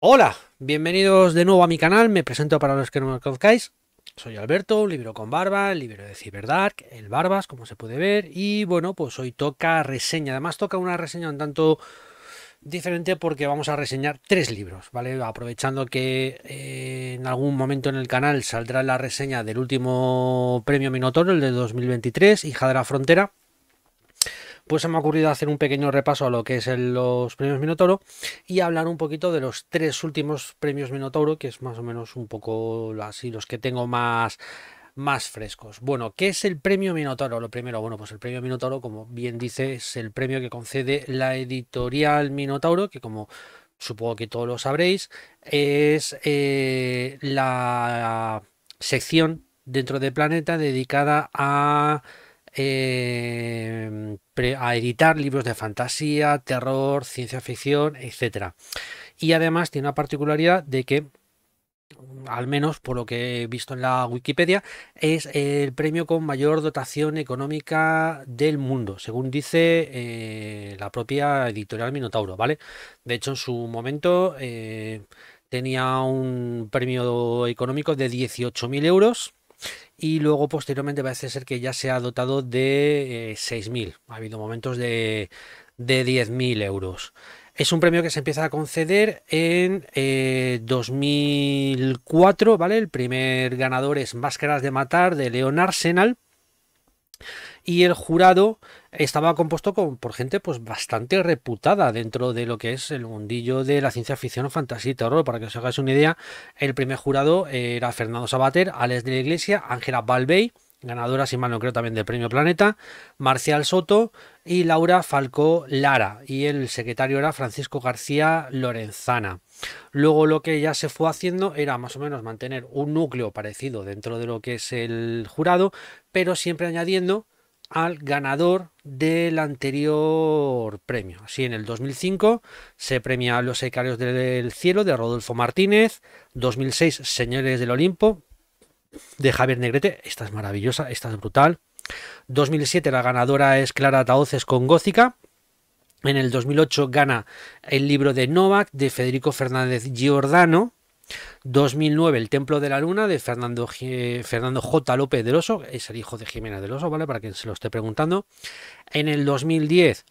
Hola, bienvenidos de nuevo a mi canal, me presento para los que no me conozcáis. Soy Alberto, un libro con barba, el libro de Cyberdark, el Barbas, como se puede ver, y bueno, pues hoy toca reseña. Además toca una reseña un tanto diferente porque vamos a reseñar tres libros, ¿vale? Aprovechando que eh, en algún momento en el canal saldrá la reseña del último premio Minotoro, el de 2023, Hija de la Frontera, pues se me ha ocurrido hacer un pequeño repaso a lo que es los premios Minotauro y hablar un poquito de los tres últimos premios Minotauro, que es más o menos un poco así los que tengo más más frescos. Bueno, ¿qué es el premio Minotauro? Lo primero, bueno, pues el premio Minotauro, como bien dice, es el premio que concede la editorial Minotauro, que como supongo que todos lo sabréis, es eh, la sección dentro de Planeta dedicada a Em, a editar libros de fantasía, terror, ciencia ficción, etc. Y además tiene una particularidad de que al menos por lo que he visto en la Wikipedia, es el premio con mayor dotación económica del mundo, según dice eh, la propia editorial Minotauro, ¿vale? De hecho, en su momento eh, tenía un premio económico de 18.000 euros y luego posteriormente parece ser que ya se ha dotado de 6.000. Eh, ha habido momentos de, de 10.000 euros. Es un premio que se empieza a conceder en 2004, eh, ¿vale? El primer ganador es Máscaras de Matar de león Arsenal. Y el jurado estaba compuesto por gente pues bastante reputada dentro de lo que es el mundillo de la ciencia ficción, fantasía y terror. Para que os hagáis una idea, el primer jurado era Fernando Sabater, Alex de la Iglesia, Ángela Balbey, ganadora, si mal no creo, también del Premio Planeta, Marcial Soto y Laura Falcó Lara. Y el secretario era Francisco García Lorenzana. Luego lo que ya se fue haciendo era más o menos mantener un núcleo parecido dentro de lo que es el jurado, pero siempre añadiendo al ganador del anterior premio. Así en el 2005 se premia Los secarios del Cielo de Rodolfo Martínez, 2006 Señores del Olimpo de Javier Negrete, esta es maravillosa, esta es brutal. 2007 la ganadora es Clara Taoces con Gócica. En el 2008 gana el libro de Novak de Federico Fernández Giordano. 2009 El Templo de la Luna de Fernando, Fernando J. López del Oso, es el hijo de Jimena del Oso, ¿vale? Para quien se lo esté preguntando. En el 2010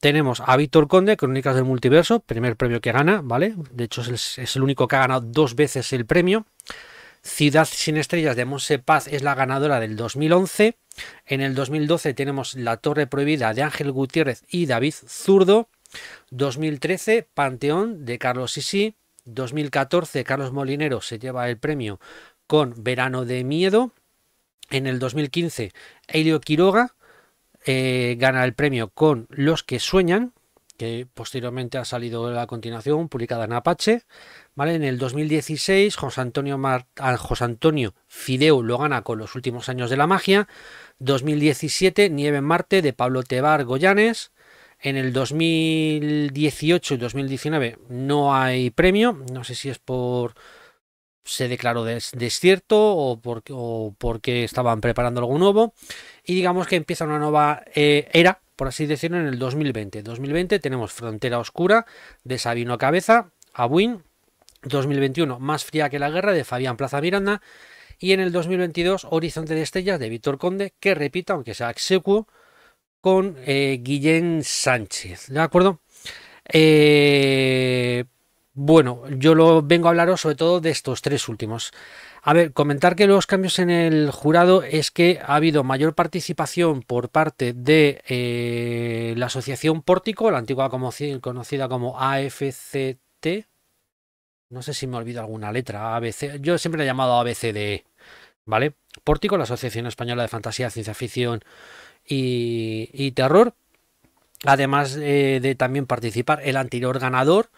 tenemos a Víctor Conde, Crónicas del Multiverso, primer premio que gana, ¿vale? De hecho es el, único que ha ganado dos veces el premio. Ciudad sin estrellas de Monse Paz es la ganadora del 2011. En el 2012 tenemos La Torre Prohibida de Ángel Gutiérrez y David Zurdo. 2013, Panteón de Carlos Sisi. 2014 Carlos Molinero se lleva el premio con Verano de Miedo. En el 2015 Elio Quiroga eh, gana el premio con Los que Sueñan, que posteriormente ha salido la continuación publicada en Apache. ¿vale? En el 2016 José Antonio, Fideu ah, Antonio lo gana con Los últimos años de la magia. 2017 Nieve en Marte de Pablo Tebar Goyanes. En el 2018 y 2019 no hay premio, no sé si es por se declaró desierto o, porque estaban preparando algo nuevo. Y digamos que empieza una nueva eh, era, por así decirlo, en el 2020. 2020 tenemos Frontera Oscura de Sabino Cabeza, a Win. 2021, Más Fría que la Guerra de Fabián Plaza Miranda. Y en el 2022, Horizonte de Estrellas de Víctor Conde, que repita, aunque sea execuo, con eh, Guillén Sánchez, ¿de acuerdo? Eh, bueno, yo lo vengo a hablaros sobre todo de estos tres últimos. A ver, comentar que los cambios en el jurado es que ha habido mayor participación por parte de eh, la Asociación Pórtico, la antigua conocida como AFCT. No sé si me olvido alguna letra, ABC. Yo siempre la he llamado ABCDE, ¿vale? Pórtico, la Asociación Española de Fantasía, Ciencia Ficción y, terror. Además eh, de también participar el anterior ganador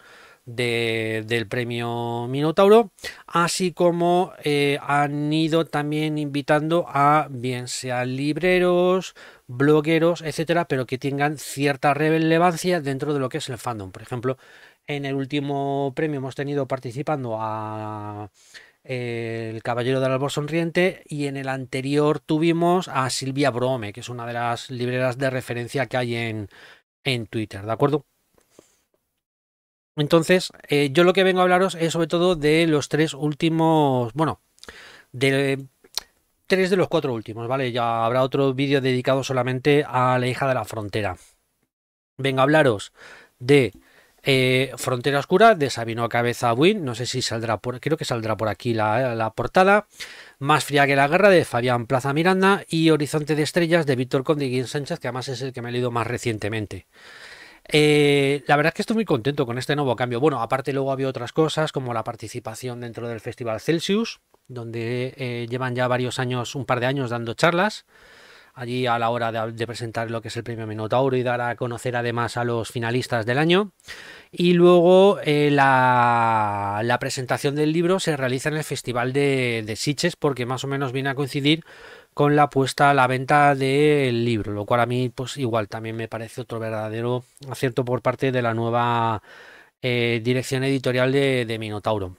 de, del premio Minotauro, así como eh, han ido también invitando a bien sean libreros, blogueros, etcétera, pero que tengan cierta relevancia dentro de lo que es el fandom. Por ejemplo, en el último premio hemos tenido participando a el Caballero del Albor Sonriente y en el anterior tuvimos a Silvia Brome, que es una de las libreras de referencia que hay en, Twitter, ¿de acuerdo? Entonces, eh, yo lo que vengo a hablaros es sobre todo de los tres últimos, bueno, de tres de los cuatro últimos, ¿vale? Ya habrá otro vídeo dedicado solamente a la hija de la frontera. Vengo a hablaros de eh, Frontera Oscura de Sabino Cabeza Win, no sé si saldrá por, creo que saldrá por aquí la, portada. Más fría que la guerra de Fabián Plaza Miranda y Horizonte de Estrellas de Víctor Conde y Sánchez, que además es el que me he leído más recientemente. Eh, la verdad es que estoy muy contento con este nuevo cambio. Bueno, aparte luego había otras cosas como la participación dentro del Festival Celsius, donde eh, llevan ya varios años, un par de años dando charlas allí a la hora de, presentar lo que es el premio Minotauro y dar a conocer además a los finalistas del año. Y luego eh, la, presentación del libro se realiza en el Festival de, de porque más o menos viene a coincidir con la puesta a la venta del libro, lo cual a mí pues igual también me parece otro verdadero acierto por parte de la nueva eh, dirección editorial de Minotauro.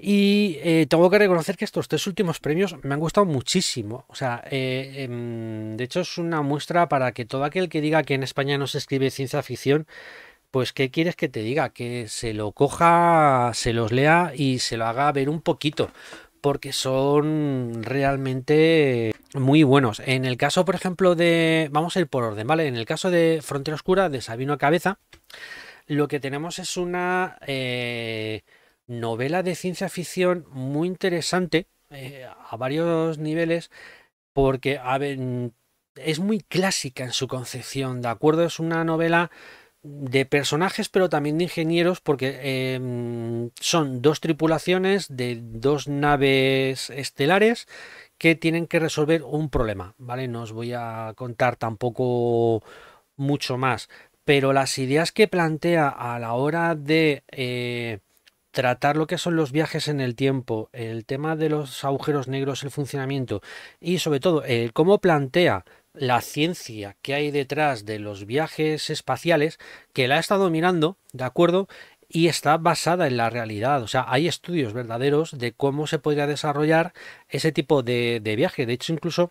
Y eh, tengo que reconocer que estos tres últimos premios me han gustado muchísimo. O sea, eh, em, de hecho es una muestra para que todo aquel que diga que en España no se escribe ciencia ficción, pues ¿qué quieres que te diga? Que se lo coja, se los lea y se lo haga ver un poquito. Porque son realmente muy buenos. En el caso, por ejemplo, de... Vamos a ir por orden, ¿vale? En el caso de Frontera Oscura, de Sabino Cabeza, lo que tenemos es una... Eh, novela de ciencia ficción muy interesante eh, a varios niveles porque es muy clásica en su concepción, ¿de acuerdo? Es una novela de personajes pero también de ingenieros porque em, son dos tripulaciones de dos naves estelares que tienen que resolver un problema, ¿vale? No os voy a contar tampoco mucho más, pero las ideas que plantea a la hora de eh, tratar lo que son los viajes en el tiempo, el tema de los agujeros negros, el funcionamiento y sobre todo el cómo plantea la ciencia que hay detrás de los viajes espaciales, que la ha estado mirando, ¿de acuerdo? y está basada en la realidad. O sea, hay estudios verdaderos de cómo se podría desarrollar ese tipo de, viaje. De hecho, incluso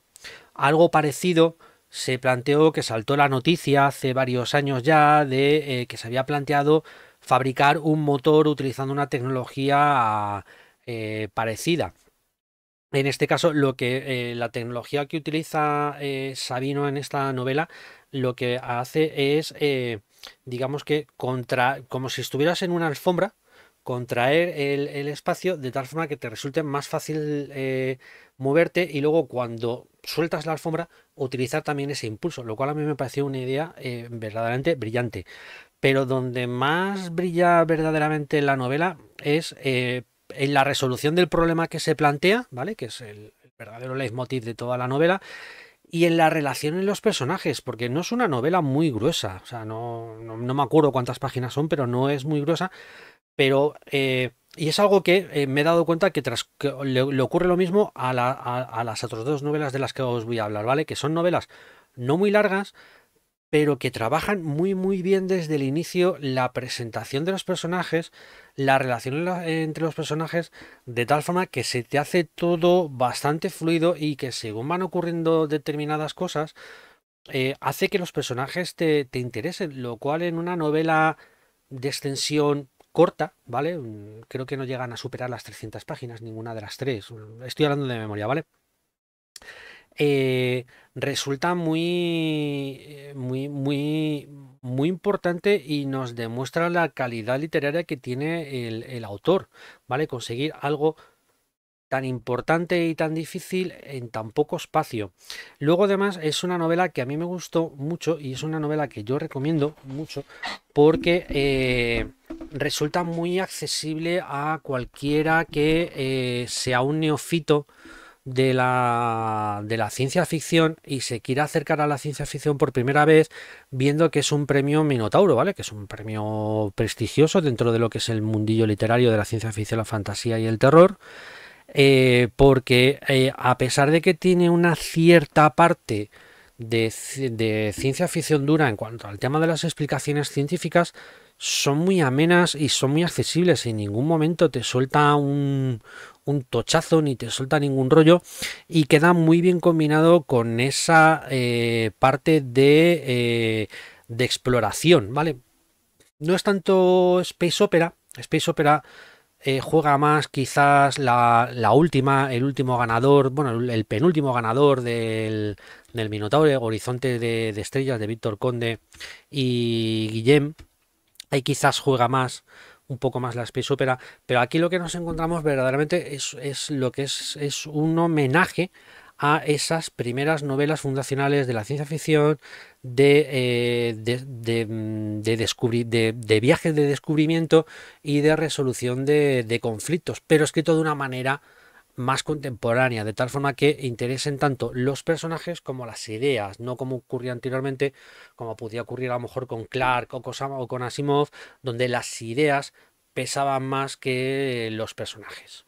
algo parecido se planteó que saltó la noticia hace varios años ya de eh, que se había planteado fabricar un motor utilizando una tecnología eh, parecida. En este caso, lo que eh, la tecnología que utiliza eh, Sabino en esta novela, lo que hace es, digamos que contra, como si estuvieras en una alfombra, contraer el, espacio de tal forma que te resulte más fácil moverte y luego cuando sueltas la alfombra utilizar también ese impulso, lo cual a mí me pareció una idea verdaderamente brillante pero donde más brilla verdaderamente la novela es eh, en la resolución del problema que se plantea, ¿vale? Que es el, verdadero leitmotiv de toda la novela y en la relación en los personajes, porque no es una novela muy gruesa, o sea, no, no, me acuerdo cuántas páginas son, pero no es muy gruesa, pero... Eh, y es algo que eh, me he dado cuenta que, tras, le, ocurre lo mismo a, a, las otras dos novelas de las que os voy a hablar, ¿vale? Que son novelas no muy largas, pero que trabajan muy muy bien desde el inicio la presentación de los personajes, la relación entre los personajes, de tal forma que se te hace todo bastante fluido y que según van ocurriendo determinadas cosas, eh, hace que los personajes te, te interesen, lo cual en una novela de extensión corta, ¿vale? Mm, creo que no llegan a superar las 300 páginas, ninguna de las tres, mm, estoy hablando de memoria, ¿vale? Eh, resulta muy, eh, muy, muy, muy importante y nos demuestra la calidad literaria que tiene el, autor, ¿vale? Conseguir algo tan importante y tan difícil en tan poco espacio. Luego además es una novela que a mí me gustó mucho y es una novela que yo recomiendo mucho porque eh, resulta muy accesible a cualquiera que sea un neofito de la, de la ciencia ficción y se quiere acercar a la ciencia ficción por primera vez viendo que es un premio Minotauro, ¿vale? Que es un premio prestigioso dentro de lo que es el mundillo literario de la ciencia ficción, la fantasía y el terror. Eh, porque eh, a pesar de que tiene una cierta parte de, ciencia ficción dura en cuanto al tema de las explicaciones científicas, son muy amenas y son muy accesibles. En ningún momento te suelta un, tochazo ni te suelta ningún rollo y queda muy bien combinado con esa eh, parte de, eh, de exploración, ¿vale? No es tanto Space Opera, Space Opera eh, juega más quizás la, última, el último ganador, bueno, el, penúltimo ganador del, del Minotauro, Horizonte de, de Estrellas de Víctor Conde y Guillem, Ahí quizás juega más, un poco más la Space Opera, pero aquí lo que nos encontramos verdaderamente es, lo que es, un homenaje a esas primeras novelas fundacionales de la ciencia ficción, de, eh, de, de, mm, descubrir, de, viajes de descubrimiento y de resolución de, conflictos, pero escrito de una manera más contemporánea, de tal forma que interesen tanto los personajes como las ideas, no como ocurría anteriormente, como podía ocurrir a lo mejor con Clark o, con Asimov, donde las ideas pesaban más que los personajes.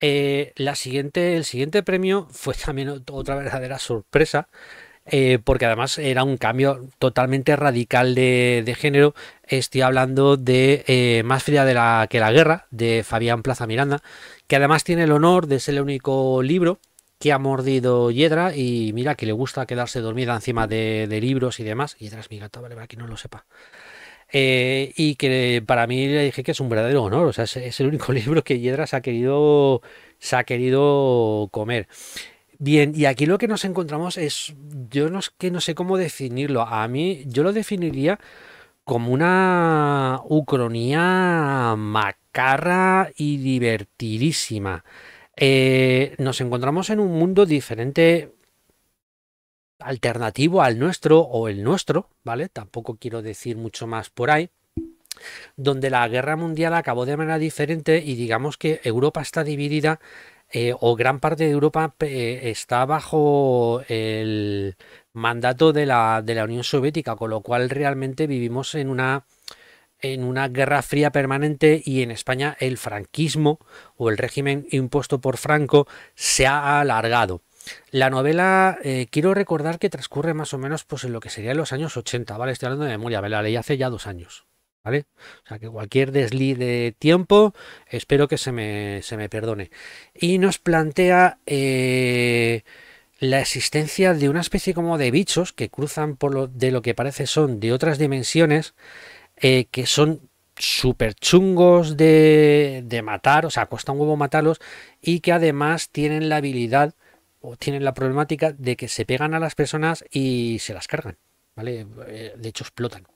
Eh, la siguiente, el siguiente premio fue también otra verdadera sorpresa, eh, porque además era un cambio totalmente radical de, género. Estoy hablando de eh, Más fría de la que la guerra, de Fabián Plaza Miranda, que además tiene el honor de ser el único libro que ha mordido Yedra y mira que le gusta quedarse dormida encima de, libros y demás. Hiedra es mi gato, vale, para que no lo sepa. Eh, y que para mí le dije que es un verdadero honor, o sea, es, el único libro que Hiedra se ha querido, se ha querido comer. Bien, y aquí lo que nos encontramos es, yo no, sé cómo definirlo, a mí yo lo definiría como una ucronía macarra y divertidísima. Eh, nos encontramos en un mundo diferente, alternativo al nuestro o el nuestro, ¿vale? Tampoco quiero decir mucho más por ahí donde la guerra mundial acabó de manera diferente y digamos que Europa está dividida eh, o gran parte de Europa eh, está bajo el mandato de la, Unión Soviética, con lo cual realmente vivimos en una en una guerra fría permanente y en España el franquismo o el régimen impuesto por Franco se ha alargado. La novela, eh, quiero recordar que transcurre más o menos pues, en lo que serían los años 80, ¿vale? Estoy hablando de memoria, la leí hace ya dos años. ¿Vale? O sea que cualquier desliz de tiempo, espero que se me, se me perdone. Y nos plantea eh, la existencia de una especie como de bichos que cruzan por lo, de lo que parece son de otras dimensiones, eh, que son súper chungos de, de matar, o sea, cuesta un huevo matarlos, y que además tienen la habilidad o tienen la problemática de que se pegan a las personas y se las cargan, ¿vale? Eh, de hecho, explotan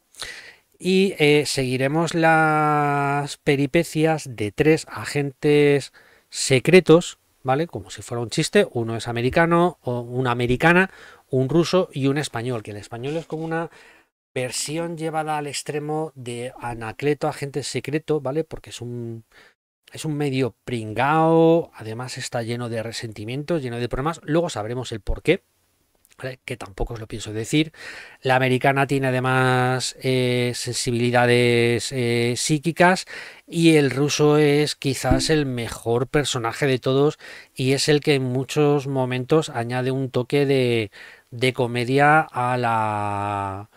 y eh, seguiremos las peripecias de tres agentes secretos, ¿vale? Como si fuera un chiste, uno es americano, o una americana, un ruso y un español, que el español es como una versión llevada al extremo de Anacleto, agente secreto, ¿vale? Porque es un, es un medio pringao, además está lleno de resentimientos, lleno de problemas, luego sabremos el por qué, que tampoco os lo pienso decir. La americana tiene además eh, sensibilidades eh, psíquicas y el ruso es quizás el mejor personaje de todos y es el que en muchos momentos añade un toque de, de comedia a la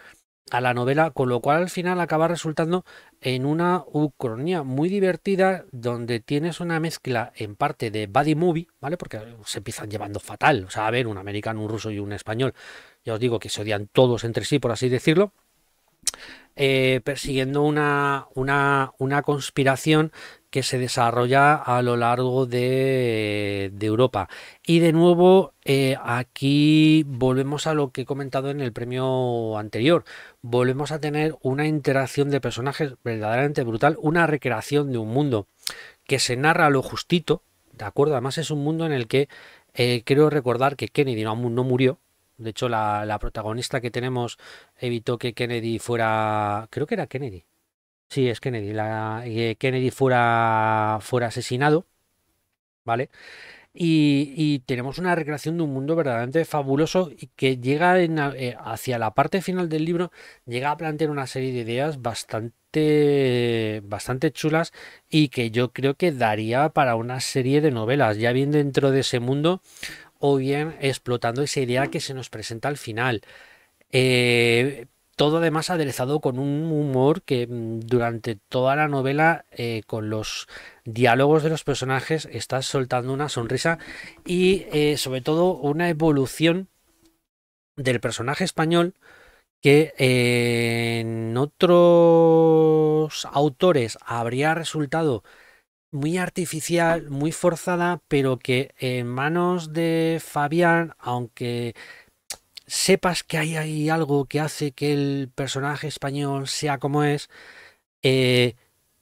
a la novela, con lo cual al final acaba resultando en una ucronía muy divertida donde tienes una mezcla en parte de buddy movie, ¿vale? Porque se empiezan llevando fatal, o sea, a ver, un americano, un ruso y un español, ya os digo que se odian todos entre sí, por así decirlo, eh, persiguiendo una, una, una, conspiración que se desarrolla a lo largo de, de Europa. Y de nuevo, eh, aquí volvemos a lo que he comentado en el premio anterior. Volvemos a tener una interacción de personajes verdaderamente brutal, una recreación de un mundo que se narra lo justito, ¿de acuerdo? Además es un mundo en el que eh, creo recordar que Kennedy no murió, de hecho, la, protagonista que tenemos evitó que Kennedy fuera, creo que era Kennedy. Sí, es Kennedy. La, eh, Kennedy fuera, fuera asesinado. ¿Vale? Y, tenemos una recreación de un mundo verdaderamente fabuloso y que llega eh, hacia la parte final del libro, llega a plantear una serie de ideas bastante, bastante chulas y que yo creo que daría para una serie de novelas, ya bien dentro de ese mundo o bien explotando esa idea que se nos presenta al final. Eh, todo además aderezado con un humor que mm, durante toda la novela, eh, con los diálogos de los personajes, está soltando una sonrisa y eh, sobre todo una evolución del personaje español que en otros autores habría resultado muy artificial, muy forzada, pero que en manos de Fabián, aunque sepas que hay, algo que hace que el personaje español sea como es, eh,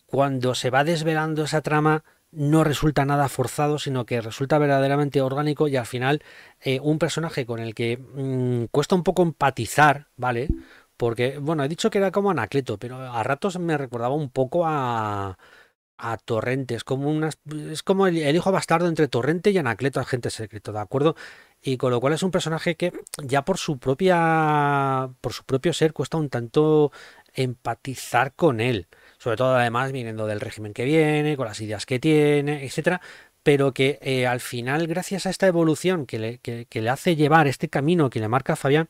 cuando se va desvelando esa trama no resulta nada forzado, sino que resulta verdaderamente orgánico y al final eh, un personaje con el que mm, cuesta un poco empatizar, ¿vale? Porque, bueno, he dicho que era como Anacleto, pero a ratos me recordaba un poco a a Torrente. Es como, una, es como el, hijo bastardo entre Torrente y Anacleto, agente secreto, ¿de acuerdo? Y con lo cual es un personaje que ya por su propia. por su propio ser cuesta un tanto empatizar con él. Sobre todo, además, viniendo del régimen que viene, con las ideas que tiene, etcétera. Pero que eh, al final, gracias a esta evolución que le, que le hace llevar este camino que le marca Fabián,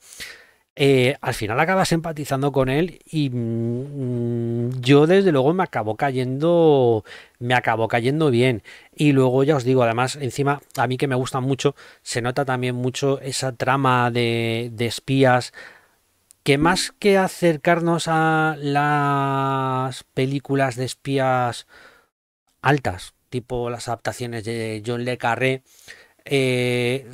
eh, al final acabas empatizando con él y mm, yo desde luego me acabó cayendo, me acabó cayendo bien. Y luego ya os digo, además, encima, a mí que me gusta mucho, se nota también mucho esa trama de, espías que más que acercarnos a las películas de espías altas, tipo las adaptaciones de John Le Carré, eh,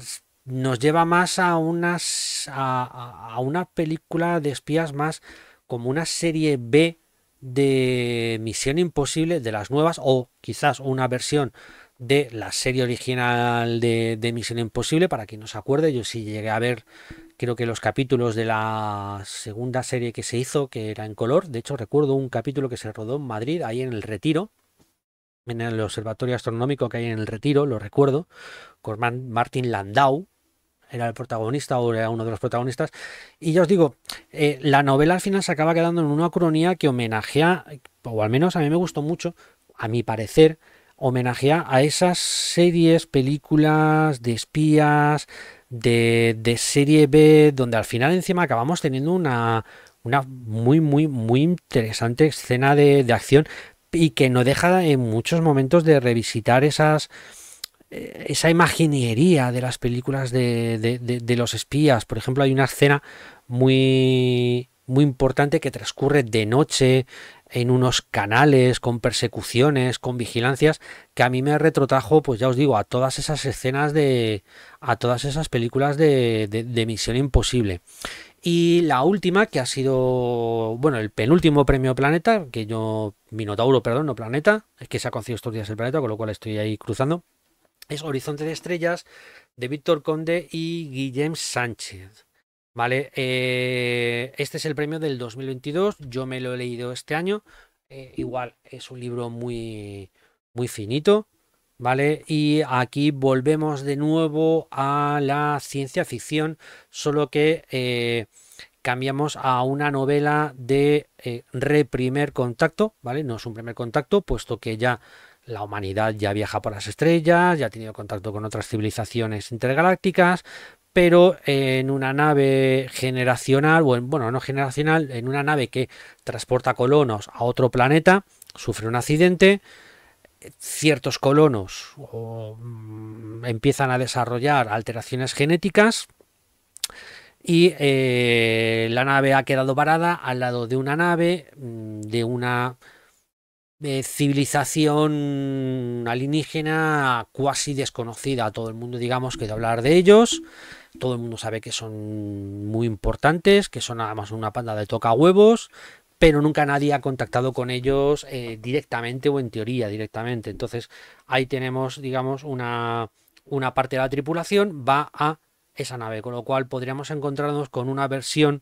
nos lleva más a, unas, a, una película de espías más como una serie B de Misión Imposible de las nuevas o quizás una versión de la serie original de, de Misión Imposible para quien no se acuerde yo sí llegué a ver creo que los capítulos de la segunda serie que se hizo que era en color de hecho recuerdo un capítulo que se rodó en Madrid ahí en el Retiro en el observatorio astronómico que hay en el Retiro lo recuerdo con Martin Landau era el protagonista o era uno de los protagonistas. Y ya os digo, eh, la novela al final se acaba quedando en una cronía que homenajea, o al menos a mí me gustó mucho, a mi parecer, homenajea a esas series, películas de espías, de, serie B, donde al final encima acabamos teniendo una, una muy, muy, muy interesante escena de, de acción y que no deja en muchos momentos de revisitar esas eh, esa imaginería de las películas de, los espías. Por ejemplo, hay una escena muy, muy importante que transcurre de noche en unos canales, con persecuciones, con vigilancias, que a mí me retrotrajo pues ya os digo, a todas esas escenas de... a todas esas películas de Misión Imposible. Y la última, que ha sido, bueno, el penúltimo premio Planeta, que yo, Minotauro, perdón, no Planeta, es que se ha concedido estos días el Planeta, con lo cual estoy ahí cruzando es Horizonte de Estrellas de Víctor Conde y Guillem Sánchez. Vale, eh, este es el premio del 2022, yo me lo he leído este año, eh, igual es un libro muy, muy finito, ¿vale? Y aquí volvemos de nuevo a la ciencia ficción, solo que eh, cambiamos a una novela de re primer contacto, ¿vale? No es un primer contacto, puesto que ya la humanidad ya viaja por las estrellas, ya ha tenido contacto con otras civilizaciones intergalácticas, pero en una nave generacional, bueno, no generacional, en una nave que transporta colonos a otro planeta, sufre un accidente, ciertos colonos mm, empiezan a desarrollar alteraciones genéticas y eh, la nave ha quedado parada al lado de una nave mm, de una civilización alienígena cuasi desconocida. a Todo el mundo, digamos, que de hablar de ellos. Todo el mundo sabe que son muy importantes, que son nada más una panda de toca huevos, pero nunca nadie ha contactado con ellos eh, directamente o en teoría directamente. Entonces ahí tenemos, digamos, una, una parte de la tripulación va a esa nave, con lo cual podríamos encontrarnos con una versión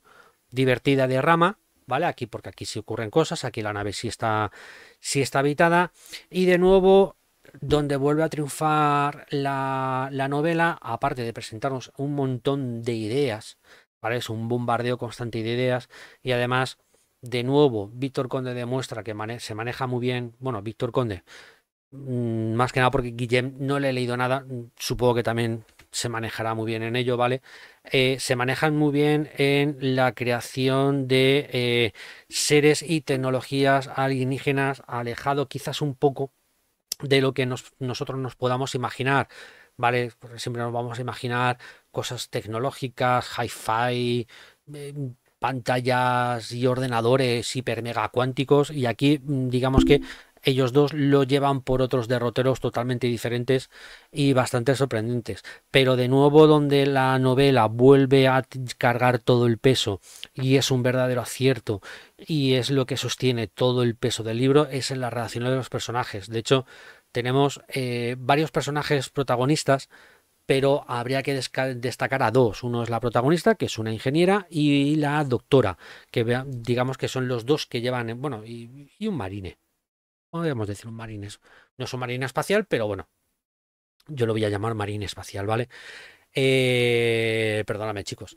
divertida de Rama, Aquí, porque aquí sí ocurren cosas, aquí la nave sí está, está habitada. Y de nuevo, donde vuelve a triunfar la, la novela, aparte de presentarnos un montón de ideas, ¿vale? Es un bombardeo constante de ideas y además... De nuevo, Víctor Conde demuestra que se maneja muy bien. Bueno, Víctor Conde, mm, más que nada porque Guillem no le he leído nada, mm, supongo que también se manejará muy bien en ello, ¿vale? Eh, se manejan muy bien en la creación de eh, seres y tecnologías alienígenas alejado quizás un poco de lo que nosotros nos podamos imaginar, ¿vale? siempre nos vamos a imaginar cosas tecnológicas, hi-fi, eh, pantallas y ordenadores hiper mega cuánticos y aquí mm, digamos que ellos dos lo llevan por otros derroteros totalmente diferentes y bastante sorprendentes. Pero de nuevo donde la novela vuelve a cargar todo el peso y es un verdadero acierto y es lo que sostiene todo el peso del libro es en la relación de los personajes. De hecho, tenemos eh, varios personajes protagonistas pero habría que destacar a dos. Uno es la protagonista, que es una ingeniera, y la doctora, que digamos que son los dos que llevan, bueno, y un marine podríamos decir un marines, no es un marina espacial, pero bueno, yo lo voy a llamar marine espacial, ¿vale? Eh, perdóname chicos,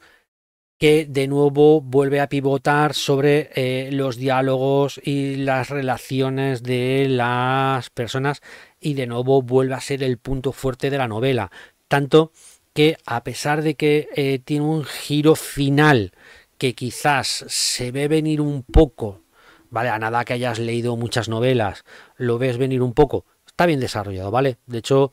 que de nuevo vuelve a pivotar sobre eh, los diálogos y las relaciones de las personas y de nuevo vuelve a ser el punto fuerte de la novela, tanto que a pesar de que eh, tiene un giro final que quizás se ve venir un poco Vale, a nada que hayas leído muchas novelas, lo ves venir un poco. Está bien desarrollado, ¿vale? De hecho,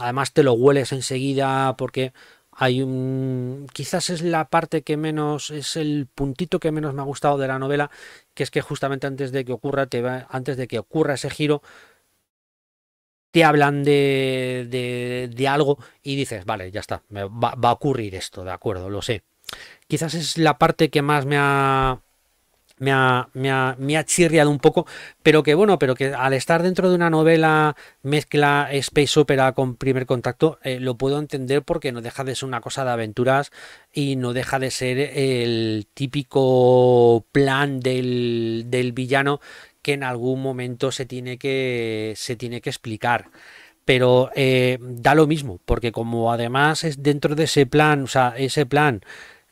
además te lo hueles enseguida porque hay un... Quizás es la parte que menos... Es el puntito que menos me ha gustado de la novela, que es que justamente antes de que ocurra, te antes de que ocurra ese giro, te hablan de, de, algo y dices, vale, ya está, me va, a ocurrir esto, de acuerdo, lo sé. Quizás es la parte que más me ha, me ha, me ha, me ha chirriado un poco, pero que bueno, pero que al estar dentro de una novela mezcla space opera con primer contacto, eh, lo puedo entender porque no deja de ser una cosa de aventuras y no deja de ser el típico plan del, del villano que en algún momento se tiene que, se tiene que explicar pero eh, da lo mismo, porque como además es dentro de ese plan, o sea, ese plan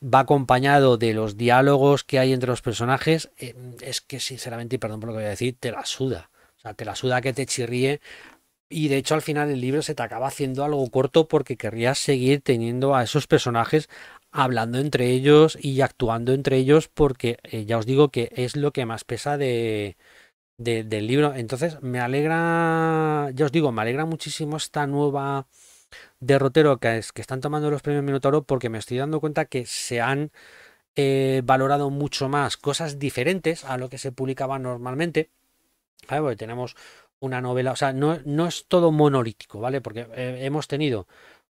va acompañado de los diálogos que hay entre los personajes, eh, es que sinceramente, y perdón por lo que voy a decir, te la suda. O sea, te la suda que te chirríe. Y de hecho al final el libro se te acaba haciendo algo corto porque querrías seguir teniendo a esos personajes hablando entre ellos y actuando entre ellos porque eh, ya os digo que es lo que más pesa de, del libro. Entonces me alegra, ya os digo, me alegra muchísimo esta nueva derrotero que, es, que están tomando los premios Minotauro porque me estoy dando cuenta que se han eh, valorado mucho más cosas diferentes a lo que se publicaba normalmente. tenemos una novela, o sea, no, es todo monolítico, ¿vale? Porque eh, hemos tenido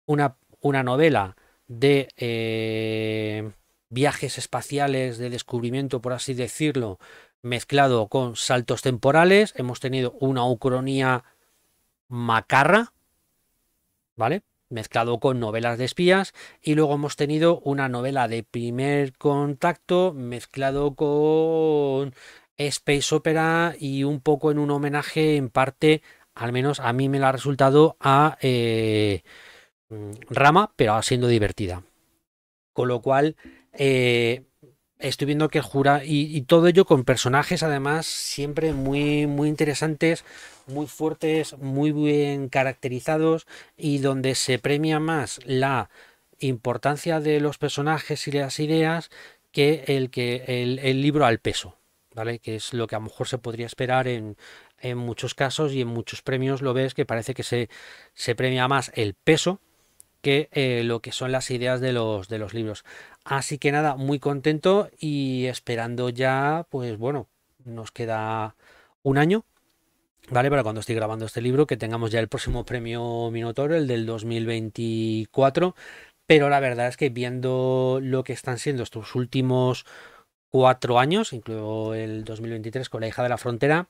una, una novela de eh, viajes espaciales, de descubrimiento, por así decirlo, mezclado con saltos temporales. Hemos tenido una ucronía macarra, ¿vale? mezclado con novelas de espías y luego hemos tenido una novela de primer contacto mezclado con space opera y un poco en un homenaje en parte al menos a mí me la ha resultado a eh, mm, Rama pero siendo divertida con lo cual eh, estoy viendo que jura y, todo ello con personajes además siempre muy muy interesantes muy fuertes muy bien caracterizados y donde se premia más la importancia de los personajes y las ideas que el que el, libro al peso vale que es lo que a lo mejor se podría esperar en, en muchos casos y en muchos premios lo ves que parece que se, se premia más el peso que eh, lo que son las ideas de los, de los libros. Así que nada, muy contento y esperando ya, pues bueno, nos queda un año, ¿vale? Para cuando estoy grabando este libro, que tengamos ya el próximo premio Minotauro, el del 2024. Pero la verdad es que viendo lo que están siendo estos últimos cuatro años, incluido el 2023 con la hija de la frontera,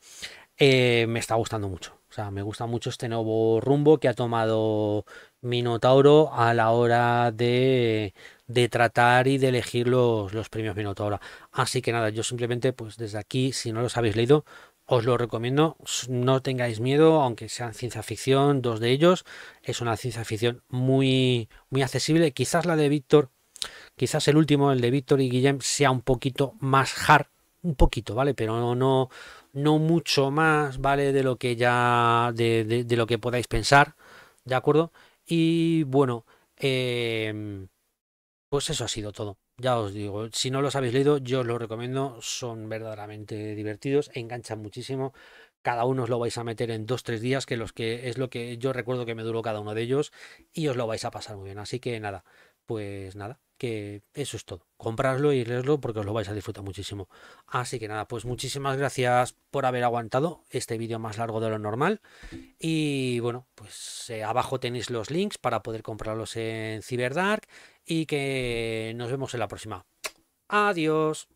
eh, me está gustando mucho. O sea, me gusta mucho este nuevo rumbo que ha tomado Minotauro a la hora de, tratar y de elegir los, los premios Minotauro. Así que nada, yo simplemente, pues desde aquí, si no los habéis leído, os lo recomiendo, no tengáis miedo, aunque sean ciencia ficción, dos de ellos, es una ciencia ficción muy, muy accesible. Quizás la de Víctor, quizás el último, el de Víctor y Guillem, sea un poquito más hard, un poquito, ¿vale? Pero no, no, no mucho más, ¿vale? De lo que ya, de, lo que podáis pensar, ¿de acuerdo? Y bueno, em, pues eso ha sido todo. Ya os digo, si no los habéis leído, yo os lo recomiendo, son verdaderamente divertidos, enganchan muchísimo. Cada uno os lo vais a meter en dos, tres días, que, los que es lo que yo recuerdo que me duró cada uno de ellos, y os lo vais a pasar muy bien. Así que nada, pues nada, que eso es todo. Comprarlo y leerlo porque os lo vais a disfrutar muchísimo. Así que nada, pues muchísimas gracias por haber aguantado este vídeo más largo de lo normal. Y bueno, pues eh, abajo tenéis los links para poder comprarlos en Cyberdark. Y que nos vemos en la próxima. Adiós.